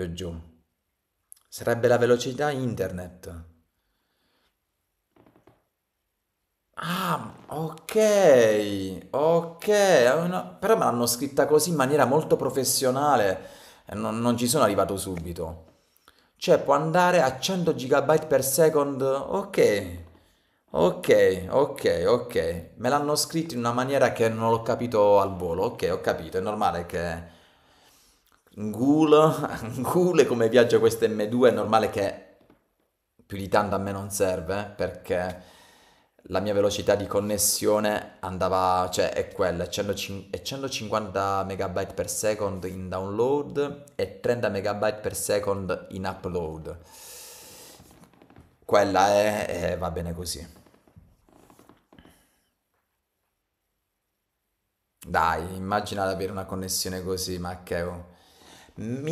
più giù. Sarebbe la velocità internet. Ah, ok, ok, una... Eh, però me l'hanno scritta così in maniera molto professionale e non, non ci sono arrivato subito. Cioè può andare a 100 GB per second, ok, Ok, ok, ok. Me l'hanno scritto in una maniera che non l'ho capito al volo. Ok, ho capito, è normale che Angulo, Angule come viaggia questa M2 è normale che più di tanto a me non serve perché la mia velocità di connessione andava, cioè è quella, è 150 MB per second in download e 30 MB per second in upload. Quella è, è va bene così. Dai, immagina di avere una connessione così, ma Maccheo. Mi